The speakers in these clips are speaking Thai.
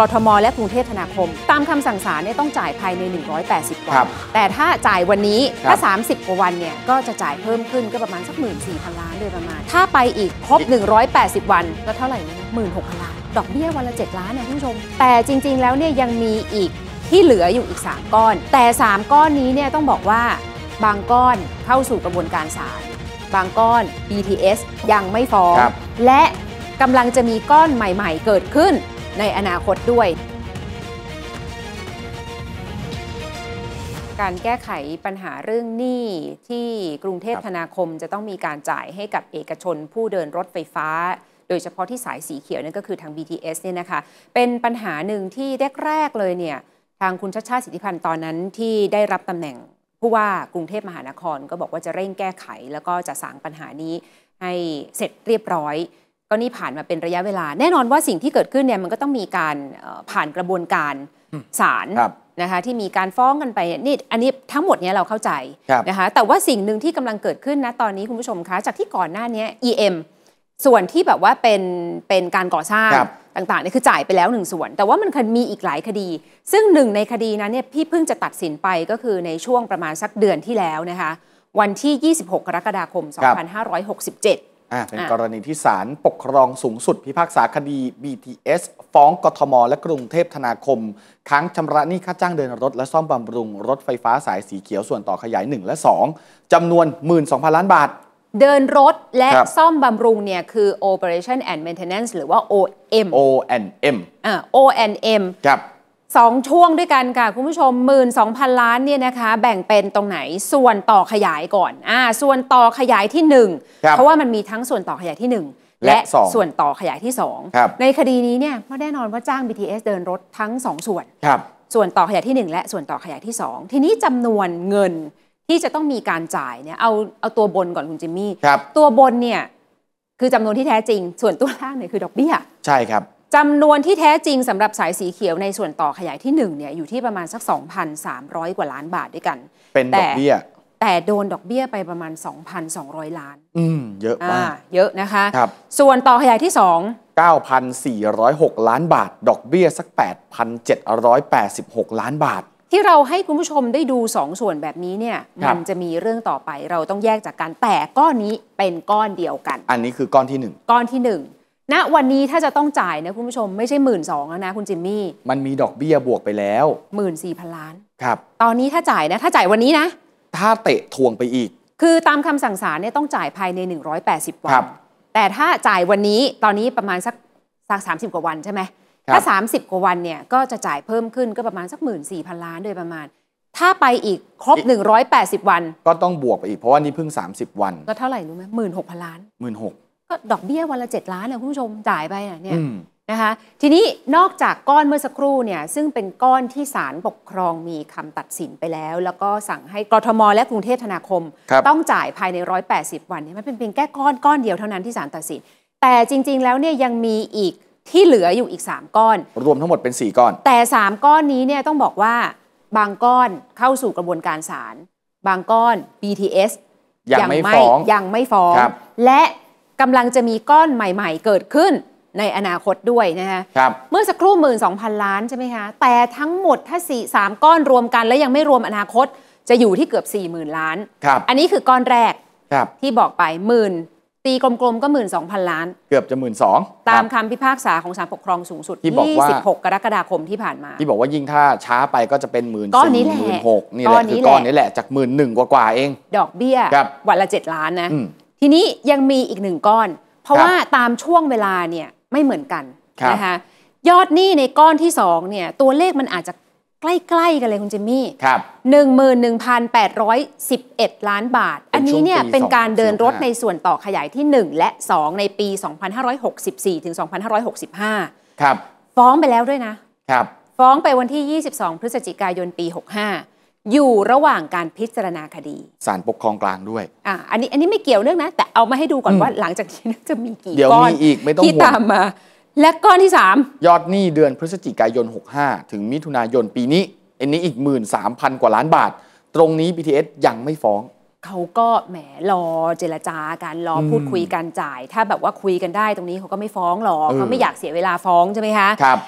กรทม และกรุงเทพธนาคม ตามคำสั่งศาลเนี่ยต้องจ่ายภายใน 180 วัน แต่ถ้าจ่ายวันนี้ ถ้า 30 กว่าวันเนี่ยก็จะจ่ายเพิ่มขึ้นก็ประมาณสัก 1 4ื่นสี่พันล้านโดยประมาณ ถ้าไปอีกครบ 180 วัน ก็เท่าไหร่นะหมื่นหกพันล้าน ดอกเบี้ยวันละ 7 ล้านนะคุณผู้ชม แต่จริงๆแล้วเนี่ยยังมีอีกที่เหลืออยู่อีก 3 ก้อน แต่ 3 ก้อนนี้เนี่ยต้องบอกว่าบางก้อนเข้าสู่กระบวนการศาลบางก้อน BTS ยังไม่ฟ้องและกำลังจะมีก้อนใหม่ๆ เกิดขึ้นในอนาคตด้วย การแก้ไขปัญหาเรื่องหนี้ที่กรุงเทพธนาคมจะต้องมีการจ่ายให้กับเอกชนผู้เดินรถไฟฟ้า โดยเฉพาะที่สายสีเขียวนั่นก็คือทาง BTS เนี่ยนะคะเป็นปัญหาหนึ่งที่แรกๆเลยเนี่ยทางคุณชาชชาติสิทธิพันธ์ตอนนั้นที่ได้รับตำแหน่งผู้ว่ากรุงเทพมหานครก็บอกว่าจะเร่งแก้ไข แล้วก็จะสางปัญหานี้ให้เสร็จเรียบร้อยก็นี่ผ่านมาเป็นระยะเวลา แน่นอนว่าสิ่งที่เกิดขึ้นเนี่ยมันก็ต้องมีการผ่านกระบวนการศาลนะคะที่มีการฟ้องกันไปนี่อันนี้ทั้งหมดเนี้ยเราเข้าใจนะคะแต่ว่าสิ่งหนึ่งที่กำลังเกิดขึ้นนะตอนนี้คุณผู้ชมคะจากที่ก่อนหน้านี้ EM ส่วนที่แบบว่าเป็นเป็นการก่อสร้างต่างๆเนี่ยคือจ่ายไปแล้วหนึ่งส่วน แต่ว่ามันมีอีกหลายคดี ซึ่งหนึ่งในคดีนั้นเนี่ยพี่เพิ่งจะตัดสินไปก็คือในช่วงประมาณสักเดือนที่แล้วนะคะวันที่ 26 กรกฎาคม 2567่าเป็นกรณีที่ศาลปกครองสูงสุดพิพากษาคดี BTS ฟ้องกทม และกรุงเทพธนาคมค้างชำระหนี้ค่าจ้างเดินรถ และซ่อมบำรุง รถไฟฟ้าสายสีเขียวส่วนต่อขยาย 1 และ 2จำนวน 12,000 ล้านบาท เดินรถและซ่อมบำรุงเนี่ย คือ Operation and Maintenance หรือว่า OM O&M N อ่า O&M ครับ2ช่วงด้วยกันค่ะ คุณผู้ชม 12,000ล้านเนี่ยนะคะแบ่งเป็นตรงไหนส่วนต่อขยายก่อนอ่าส่วนต่อขยายที่ 1 เพราะว่ามันมีทั้งส่วนต่อขยายที่ 1 และ ส่วนต่อขยายที่2ในคดีนี้เนี่ยก็แน่นอนว่าจ้าง BTS เดินรถทั้ง2ส่วนส่วนต่อขยายที่ 1 และส่วนต่อขยายที่ 2 ทีนี้จำนวนเงินที่จะต้องมีการจ่ายเนี่ยเอาเอาตัวบนก่อนคุณจิมมี่ตัวบนเนี่ยคือจำนวนที่แท้จริง ส่วนตัวล่างเนี่ยคือดอกเบี้ยใช่ครับจำนวนที่แท้จริงสำหรับสายสีเขียวในส่วนต่อขยายที่1เนี่ยอยู่ที่ประมาณสัก 2,300 กว่าล้านบาทด้วยกันเป็นดอกเบี้ย แต่โดนดอกเบี้ยไปประมาณ 2,200 ล้าน อืมเยอะมากเยอะนะคะครับส่วนต่อขยายที่ 2 9,406 ล้านบาท ดอกเบี้ยสัก 8,786 ล้านบาท ที่เราให้คุณผู้ชมได้ดู2สส่วนแบบนี้เนี่ยมันจะมีเรื่องต่อไปเราต้องแยกจากกันแต่ก้อนนี้เป็นก้อนเดียวกัน อันนี้คือก้อนที่ 1 ก้อนที่ 1ณวันนี้ถ้าจะต้องจ่ายนะคุณผู้ชมไม่ใช่หมื่นสองแล้วนะคุณจิมมี่มันมีดอกเบี้ยบวกไปแล้วหมื่นสี่พันล้านครับตอนนี้ถ้าจ่ายนะถ้าจ่ายวันนี้นะ ถ้าเตะทวงไปอีก คือตามคำสั่งศาลเนี่ยต้องจ่ายภายใน 180วันแต่ถ้าจ่ายวันนี้ตอนนี้ประมาณสักสักสามสิบกว่าวันใช่ไหมถ้าสสามิบกว่าวันเนี่ยก็จะจ่ายเพิ่มขึ้นก็ประมาณสักหมื่นสี่พันล้านโดยประมาณ ถ้าไปอีกครบ 180 วัน ก็ต้องบวกไปอีกเพราะว่านี่เพิ่ง30 วันก็เท่าไหร่รู้ไหมหมื่นหกพันล้านหมื่นหกก็ดอกเบี้ยวันละ 7 ล้านเนยคุณผู้ชมจ่ายไปเนี่ยนะคะทีนี้นอกจากก้อนเมื่อสักครู่เนี่ยซึ่งเป็นก้อนที่ศาลปกครองมีคำตัดสินไปแล้ว แล้วก็สั่งให้กรทมและกรุงเทพธนาคมคต้องจ่ายภายใน 180 วันเนี่ยมันเป็นเพียงแค่ก้อนก้อนเดียวเท่านั้นที่ศาลตัดสิน แต่จริงๆแล้วเนี่ยยังมีอีกที่เหลืออยู่อีก 3 ก้อน รวมทั้งหมดเป็น 4 ก้อน แต่ 3 ก้อนนี้เนี่ยต้องบอกว่าบางก้อนเข้าสู่กระบวนการศาลบางก้อน BTS ยังไม่ฟ้องยังไม่ฟ้องและกำลังจะมีก้อนใหม่ๆ เกิดขึ้นในอนาคตด้วยนะคะครับเมื่อสักครู่หมื่นสองพันล้านใช่ไหมคะ แต่ทั้งหมดถ้าสี่สามก้อนรวมกันแล้วยังไม่รวมอนาคต จะอยู่ที่เกือบ4ี่หมื่นล้านครับอันนี้คือก้อนแรกครับที่บอกไปหมื่นตีกลมๆก็หมื่นสองพันล้าน เกือบจะหมื่นสองตามคำพิพากษาของศาลปกครองสูงสุดที่บอกว่า16กรกฎาคมที่ผ่านมา ที่บอกว่ายิ่งถ้าช้าไปก็จะเป็นหมื่นสี่หมื่นหกนี่แหละคือก้อนนี้แหละจากหมื่นหนึ่งกว่าๆเอง ดอกเบี้ยวันละ7ล้านนะทีนี้ยังมีอีกหนึ่งก้อน เพราะว่าตามช่วงเวลาเนี่ยไม่เหมือนกันนะคะยอดหนี้ในก้อนที่สองเนี่ย ตัวเลขมันอาจจะใกล้ๆกันเลยคุณจิมมี่ครับหนึ่งหมื่นหนึ่งพันแปดร้อยสิบเอ็ดล้านบาท อันนี้เนี่ยเป็นการเดินรถในส่วนต่อขยายที่ 1 และ 2 ในปี 2564ถึง2565ครับฟ้องไปแล้วด้วยนะครับฟ้องไปวันที่ 22 พฤศจิกายนปี 65อยู่ระหว่างการพิจารณาคดีศาลปกครองกลางด้วยอ่าอันนี้อันนี้ไม่เกี่ยวเรื่องนะ แต่เอามาให้ดูก่อนว่าหลังจากนี้จะมีกี่ก้อนเดี๋ยวมีอีกไม่ต้องที่ห่วตามมาและก้อนที่ยอดหนี้เดือนพฤศจิกายน 65 ถึงมิถุนายนปีนี้ อันนี้อีก 13,000 กว่าล้านบาท ตรงนี้ BTS ยังไม่ฟ้อง เขาก็แหมรอเจรจากันรออพูดคุยกันจ่ายถ้าแบบว่าคุยกันได้ตรงนี้เขาก็ไม่ฟ้องหรอกอเขาไม่อยากเสียเวลาฟ้องใช่ไหมคะครับ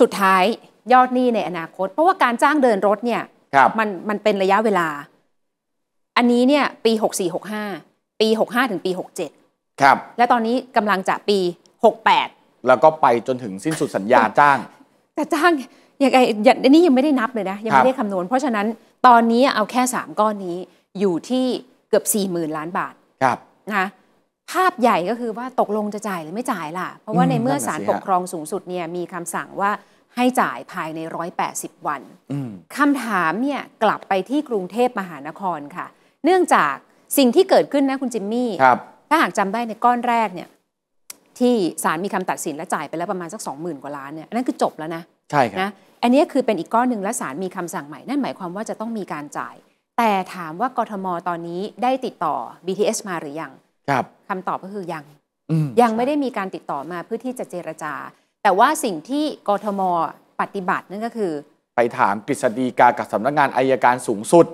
สุดท้ายยอดหนี้ในอนาคต เพราะว่าการจ้างเดินรถเนี่ยมันมันเป็นระยะเวลา อันนี้เนี่ยปี 6465 ปี 65 ถึงปี 67ครับและตอนนี้กำลังจะปี 68 แล้วก็ไปจนถึงสิ้นสุดสัญญาจ้าง แต่จ้างอย่างไอ้นี่ยังไม่ได้นับเลยนะ ยังไม่ได้คำนวณ เพราะฉะนั้นตอนนี้เอาแค่3ก้อนนี้อยู่ที่เกือบ4มื่นล้านบาท ครับนะภาพใหญ่ก็คือว่าตกลงจะจ่ายหรือไม่จ่ายล่ะ เพราะว่าในเมื่อศาลปกครองสูงสุดเนี่ยมีคำสั่งว่าให้จ่ายภายใน180 วันคำถามเนี่ยกลับไปที่กรุงเทพมหานครค่ะ เนื่องจากสิ่งที่เกิดขึ้นนะคุณจิมมี่ถ้าหากจำได้ในก้อนแรกเนี่ยที่ศาลมีคำตัดสินและจ่ายไปแล้วประมาณสัก 20,000กว่าล้านเนี่ยอันนั้นคือจบแล้วนะ ใช่ครับ นะ อันนี้คือเป็นอีกก้อนหนึ่งและศาลมีคำสั่งใหม่ นั่นหมายความว่าจะต้องมีการจ่าย แต่ถามว่ากทมตอนนี้ได้ติดต่อ BTS มาหรือยัง ครับคำตอบก็คือยังยังไม่ได้มีการติดต่อมาเพื่อที่จะเจรจาแต่ว่าสิ่งที่กทมปฏิบัตินั่นก็คือ ไปถามกฤษฎีกากับสำนักงานอายการสูงสุด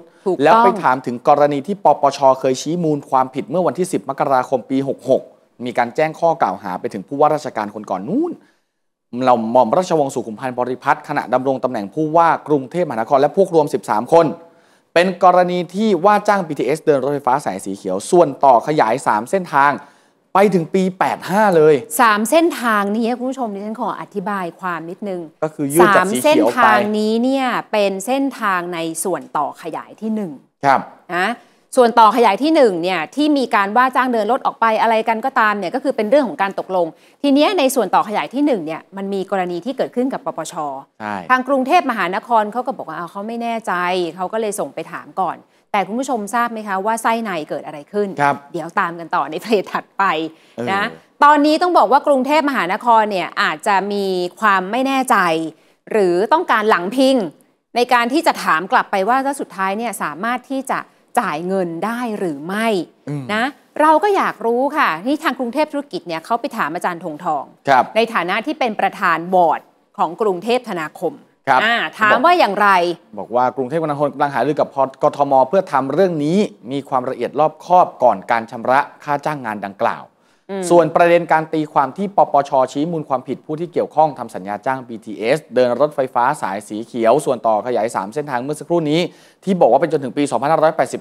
แล้วไปถามถึงกรณีที่ปปชเคยชี้มูลความผิดเมื่อวันที่ 10 มกราคมปี 66 มีการแจ้งข้อกล่าวหาไปถึงผู้ว่าราชการคนก่อนนู้นเราหม่อมราชวงศ์สุขุมพันธ์บริพัตรขณะดำรงตำแหน่งผู้ว่ากรุงเทพมหานครและพวกรวม13 คน เป็นกรณีที่ว่าจ้าง BTS เดินรถไฟฟ้าสายสีเขียวส่วนต่อขยาย3 เส้นทางไปถึงปี 85 เลย 3 เส้นทางนี้คุณผู้ชมดิฉันขออธิบายความนิดนึง ก็คือยืดจากสีเขียวไปเส้นทางนี้เนี่ยเป็นเส้นทางในส่วนต่อขยายที่1ครับนะส่วนต่อขยายที่1เนี่ยที่มีการว่าจ้างเดินรถออกไปอะไรกันก็ตามเนี่ยก็คือเป็นเรื่องของการตกลง ทีนี้ในส่วนต่อขยายที่1เนี่ยมันมีกรณีที่เกิดขึ้นกับปปชทางกรุงเทพมหานครเขาก็บอกว่าเขาไม่แน่ใจเขาก็เลยส่งไปถามก่อนแต่คุณผู้ชมทราบไหมคะว่าไส้ในเกิดอะไรขึ้น เดี๋ยวตามกันต่อในเพลงถัดไปนะตอนนี้ต้องบอกว่ากรุงเทพมหานครเนี่ยอาจจะมีความไม่แน่ใจ หรือต้องการหลังพิงในการที่จะถามกลับไปว่าถ้าสุดท้ายเนี่ยสามารถที่จะจ่ายเงินได้หรือไม่นะเราก็อยากรู้ค่ะนี่ทางกรุงเทพธุรกิจเนี่ยเขาไปถามอาจารย์ธงทอง ในฐานะที่เป็นประธานบอร์ดของกรุงเทพธนาคมครับถามว่าอย่างไรบอกว่ากรุงเทพมหานครกำลังหารือกับกทมเพื่อทำเรื่องนี้มีความละเอียดรอบคอบก่อนการชำระค่าจ้างงานดังกล่าว ส่วนประเด็นการตีความที่ปปชชี้มูลความผิดผู้ที่เกี่ยวข้องทำสัญญาจ้าง BTS เดินรถไฟฟ้าสายสีเขียวส่วนต่อขยาย 3 เส้นทางเมื่อสักครู่นี้ที่บอกว่าเป็นจนถึงปี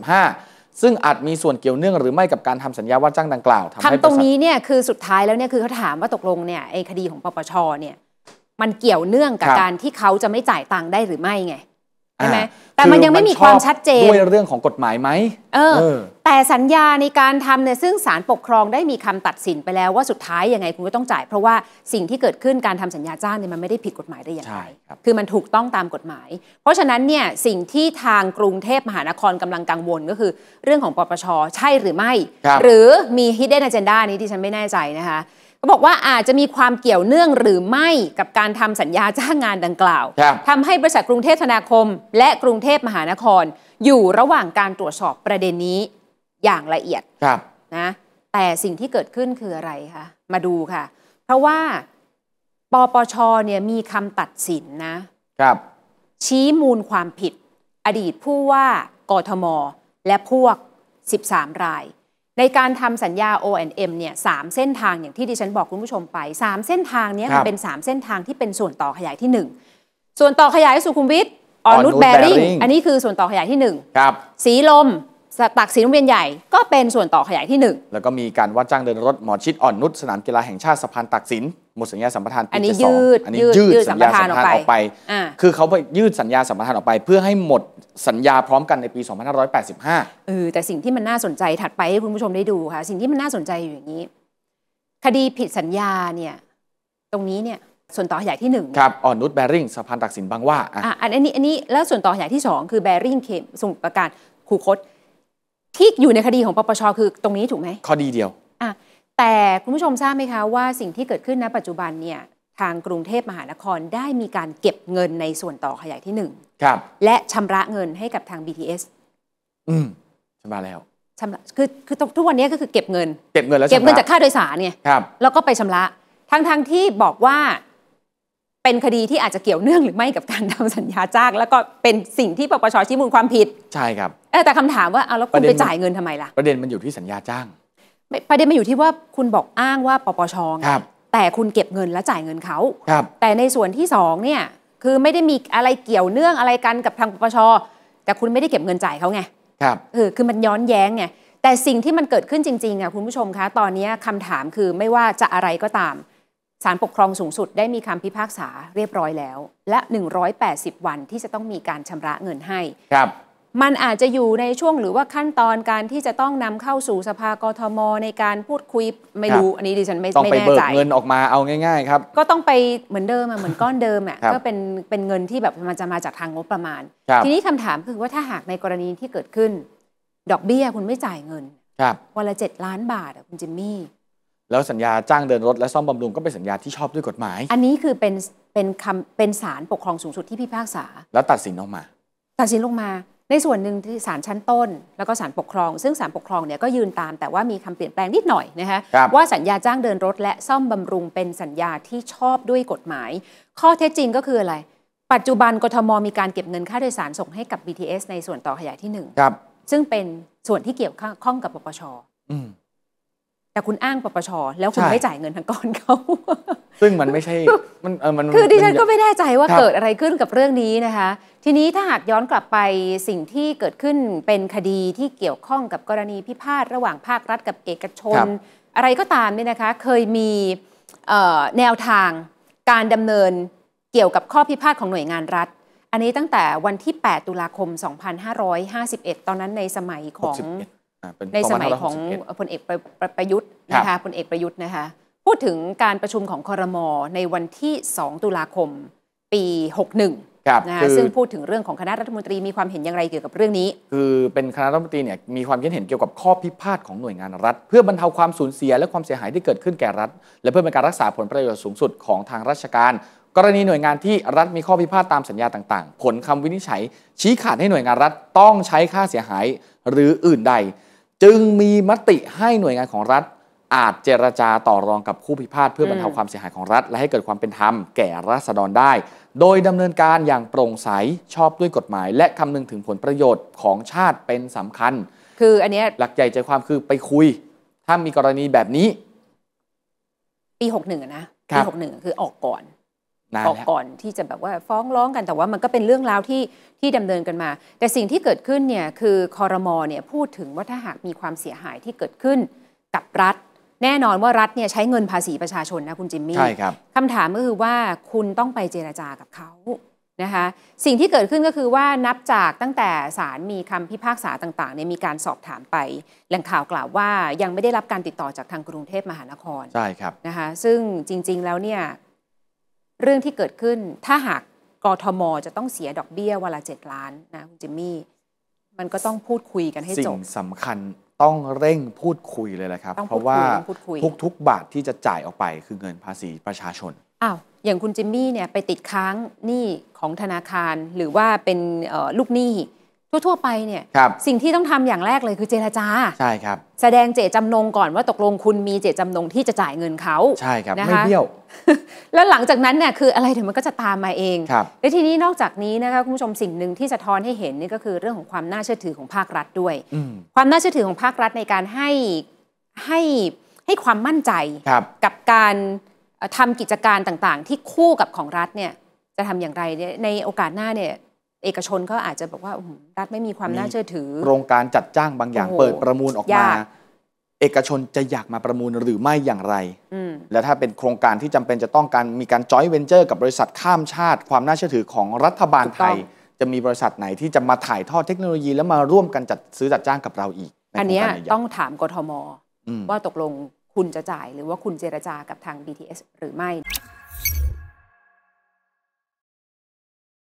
2585 ซึ่งอาจมีส่วนเกี่ยวเนื่องหรือไม่กับการทำสัญญาว่าจ้างดังกล่าวทำตรงนี้เนี่ยคือสุดท้ายแล้วเนี่ยคือเขาถามว่าตกลงเนี่ยไอ้คดีของปปชเนี่ยมันเกี่ยวเนื่องกับการที่เขาจะไม่จ่ายตังค์ได้หรือไม่ไงใช่ไหมแต่มันยังไม่มีความชัดเจนด้วยเรื่องของกฎหมายไหมเออแต่สัญญาในการทำเนี่ยซึ่งศาลปกครองได้มีคำตัดสินไปแล้วว่าสุดท้ายยังไงคุณก็ต้องจ่ายเพราะว่าสิ่งที่เกิดขึ้นการทำสัญญาจ้างเนี่ยมันไม่ได้ผิดกฎหมายได้อย่างไรใช่ครับคือมันถูกต้องตามกฎหมาย เพราะฉะนั้นเนี่ยสิ่งที่ทางกรุงเทพมหานครกำลังกังวล ก็คือ เรื่องของปปชใช่หรือไม่ หรือมี hidden agenda นี้ที่ฉันไม่แน่ใจนะคะก็บอกว่าอาจจะมีความเกี่ยวเนื่องหรือไม่กับการทำสัญญาจ้างงานดังกล่าว ทำให้บริษัทกรุงเทพธนาคม และกรุงเทพมหานคร อยู่ระหว่างการตรวจสอบประเด็นนี้อย่างละเอียด ครับนะแต่สิ่งที่เกิดขึ้นคืออะไรคะมาดูค่ะ เพราะว่า ปปชเนี่ยมีคำตัดสินนะ ครับ ชี้มูลความผิด อดีตผู้ว่ากทมและพวก 13รายในการทำสัญญา O&M เนี่ยสามเส้นทางอย่างที่ดิฉันบอกคุณผู้ชมไป 3 เส้นทางนี้มันเป็น 3 เส้นทางที่เป็นส่วนต่อขยายที่ 1 ส่วนต่อขยายสุขุมวิทออนุตแบริ่งอันนี้คือส่วนต่อขยายที่ครับสีลมตักสินเวียนใหญ่ก็เป็นส่วนต่อขยายที่1แล้วก็มีการว่าจ้างเดินรถหมอชิดอ่อนนุชสนามกีฬาแห่งชาติสะพานตักสินหมดสัญญาสัมปทานปีที่สองอันนี้ยืดสัญญาสัมปทานออกไป คือเขาไปยืดสัญญาสัมปทานออกไปเพื่อให้หมดสัญญาพร้อมกันในปี2585เออแต่สิ่งที่มันน่าสนใจถัดไปให้คุณผู้ชมได้ดูค่ะสิ่งที่มันน่าสนใจอยู่อย่างนี้ คดีผิดสัญญา เนี่ยตรงนี้เนี่ยส่วนต่อขยายที่งครับอ่อนนุชแบริ่งสะพานตักสินบางว่าอ่ะอันนี้อันนี้แล้วส่วนต่อขยายที่งคือแบริ่งเขมส่งประการคูคตที่อยู่ในคดีของปปช คือตรงนี้ถูกไหมข้อดีเดียวอ่ะแต่คุณผู้ชมทราบไหมคะว่าสิ่งที่เกิดขึ้นณปัจจุบันเนี่ย ทางกรุงเทพมหานครได้มีการเก็บเงินในส่วนต่อขยายที่หนึ่งครับและชำระเงินให้กับทาง BTS อืมชำระแล้วชำระคือคือทุกวันนี้ก็คือเก็บเงินเก็บเงินแล้วเก็บเงินจากค่าโดยสารไงครับแล้วก็ไปชำระทั้งทั้งที่บอกว่าเป็นคดีที่อาจจะเกี่ยวเนื่องหรือไม่กับการทำสัญญาจ้างแล้วก็เป็นสิ่งที่ปปช ชี้มูลความผิดใช่ครับแต่คำถามว่าเอาแล้วคุณไปจ่ายเงินทำไมล่ะประเด็นมันอยู่ที่สัญญาจ้าง ประเด็นมันอยู่ที่ว่าคุณบอกอ้างว่าปปชครับ แต่คุณเก็บเงินและจ่ายเงินเขาแต่ในส่วนที่2เนี่ยคือไม่ได้มีอะไรเกี่ยวเนื่องอะไรกันกับทางปปช แต่คุณไม่ได้เก็บเงินจ่ายเขาไงครับเออคือมันย้อนแย้งไงแต่สิ่งที่มันเกิดขึ้นจริงๆอ่ะคุณผู้ชมคะตอนนี้คำถามคือไม่ว่าจะอะไรก็ตามศาลปกครองสูงสุดได้มีคำพิพากษาเรียบร้อยแล้ว และ 180 วันที่จะต้องมีการชำระเงินให้ครับ มันอาจจะอยู่ในช่วงหรือว่าขั้นตอนการที่จะต้องนำเข้าสู่สภากทม ในการพูดคุย ไม่รู้ อันนี้ดิฉันไม่ต้องไปเบิกเงินออกมาเอาง่าย ๆ ครับ ก็ต้องไปเหมือนเดิมอ่ะเหมือนก้อนเดิมอ่ะก็เป็นเป็นเงินที่แบบมันจะมาจากทางงบประมาณ ทีนี้คำถามคือว่าถ้าหากในกรณีที่เกิดขึ้น ดอกเบี้ยคุณไม่จ่ายเงินวันละเจ็ดล้านบาทอ่ะคุณจิมมี่แล้วสัญญาจ้างเดินรถและซ่อมบำรุงก็เป็นสัญญาที่ชอบด้วยกฎหมาย อันนี้คือเป็นเป็นคำเป็นศาลปกครองสูงสุดที่พิพากษา แล้วตัดสินออกมา ตัดสินลงมา ในส่วนหนึ่งที่ศาลชั้นต้น แล้วก็ศาลปกครอง ซึ่งศาลปกครองเนี่ยก็ยืนตามแต่ว่ามีคำเปลี่ยนแปลงนิดหน่อยนะคะว่าสัญญาจ้างเดินรถและซ่อมบำรุงเป็นสัญญาที่ชอบด้วยกฎหมาย ข้อเท็จจริงก็คืออะไร ปัจจุบันกทมมีการเก็บเงินค่าโดยสารส่งให้กับ BTS ในส่วนต่อขยายที่1ครับ ซึ่งเป็นส่วนที่เกี่ยวข้องกับปปชแต่คุณอ้างปปชแล้วคุณไม่จ่ายเงินทางก้อนเขาซึ่งมันไม่ใช่มันเออมันคือดิฉันก็ไม่แน่ใจว่าเกิดอะไรขึ้นกับเรื่องนี้นะคะ ทีนี้ถ้าหากย้อนกลับไปสิ่งที่เกิดขึ้นเป็นคดีที่เกี่ยวข้องกับกรณีพิพาทระหว่างภาครัฐกับเอกชน อะไรก็ตามเนี่ยนะคะ เคยมีแนวทางการดำเนินเกี่ยวกับข้อพิพาทของหน่วยงานรัฐ อันนี้ตั้งแต่วันที่ 8 ตุลาคม 2551 ตอนนั้นในสมัยของ61ในสมัยของพลเอกประยุทธ์นะคะพลเอกประยุทธ์นะคะ พูดถึงการประชุมของคอรมอในวันที่ 2 ตุลาคมปี 61นะซึ่งพูดถึงเรื่องของคณะรัฐมนตรีมีความเห็นอย่างไรเกี่ยวกับเรื่องนี้ คือ เป็นคณะรัฐมนตรีเนี่ยมีความคิดเห็นเกี่ยวกับข้อพิพาทของหน่วยงานรัฐเพื่อบรรเทาความสูญเสียและความเสียหายที่เกิดขึ้นแก่รัฐ และเพื่อเป็นการรักษาผลประโยชน์สูงสุด ของทางราชการ กรณีหน่วยงานที่รัฐมีข้อพิพาทตามสัญญาต่างๆ ผลคำวินิจฉัย ชี้ขาดให้หน่วยงานรัฐต้องใช้ค่าเสียหายหรืออื่นใดจึงมีมติให้หน่วยงานของรัฐ อาจเจรจาต่อรองกับคู่พิพาท เพื่อบรรเทาความเสียหายของรัฐ และให้เกิดความเป็นธรรมแก่ราษฎรได้ โดยดำเนินการอย่างโปร่งใส ชอบด้วยกฎหมาย และคำนึงถึงผลประโยชน์ของชาติเป็นสำคัญ คืออันนี้หลักใหญ่ใจความคือไปคุย ถ้ามีกรณีแบบนี้ปีหกหนึ่งนะปีหกหนึ่งคือออกก่อนลอกก่อนที่จะแบบว่าฟ้องร้องกันแต่ว่ามันก็เป็นเรื่องราวที่ที่ดำเนินกันมา แต่สิ่งที่เกิดขึ้นเนี่ยคือคอรมอเนี่ยพูดถึงว่าถ้าหากมีความเสียหายที่เกิดขึ้น กับรัฐ แน่นอนว่ารัฐเนี่ยใช้เงินภาษีประชาชนนะคุณจิมมี่ใช่ครับคำถามก็คือว่าคุณต้องไปเจรจากับเขานะคะสิ่งที่เกิดขึ้นก็คือว่านับจากตั้งแต่ศาลมีคำพิพากษาต่างๆเนี่ยมีการสอบถามไปแหล่งข่าวกล่าวว่ายังไม่ได้รับการติดต่อจากทางกรุงเทพมหานครใช่ครับนะคะซึ่งจริง ๆ แล้วเนี่ยเรื่องที่เกิดขึ้นถ้าหากกรทมจะต้องเสียดอกเบี้ยวันละเจ็ดล้านนะ คุณจิมมี่ มันก็ต้องพูดคุยกันให้จบสิ่งสำคัญต้องเร่งพูดคุยเลยแหละครับ เพราะว่า ทุกทุกบาทที่จะจ่ายออกไปคือเงินภาษีประชาชน อ้าว อย่างคุณจิมมี่เนี่ยไปติดค้างหนี้ของธนาคารหรือว่าเป็นลูกหนี้ทั่วๆไปเนี่ยสิ่งที่ต้องทำอย่างแรกเลยคือเจรจาใช่ครับแสดงเจตจำนงก่อนว่าตกลงคุณมีเจตจำนงที่จะจ่ายเงินเขาใช่ครับนะคะไม่เบี้ยวแล้วหลังจากนั้นเนี่ยคืออะไรเดี๋ยวมันก็จะตามมาเองและทีนี้นอกจากนี้นะคะคุณผู้ชมสิ่งหนึ่งที่สะท้อนให้เห็นนี่ก็คือเรื่องของความน่าเชื่อถือของภาครัฐด้วยความน่าเชื่อถือของภาครัฐในการให้ให้ให้ความมั่นใจ กับการทำกิจการต่างๆ ที่คู่กับของรัฐเนี่ยจะทำอย่างไรในโอกาสหน้าเนี่ยเอกชนก็อาจจะบอกว่ารัฐไม่มีความน่าเชื่อถือ โครงการจัดจ้างบางอย่างเปิดประมูลออกมา เอกชนจะอยากมาประมูลหรือไม่อย่างไรและถ้าเป็นโครงการที่จำเป็นจะต้องการมีการจอยเวนเจอร์ กับบริษัทข้ามชาติความน่าเชื่อถือของรัฐบาลไทยจะมีบริษัทไหนที่จะมาถ่ายทอดเทคโนโลยีแล้วมาร่วมกันจัดซื้อจัดจ้างกับเราอีกอันนี้ต้องถามกทม ว่าตกลงคุณจะจ่ายหรือว่าคุณเจรจากับทาง BTS หรือไม่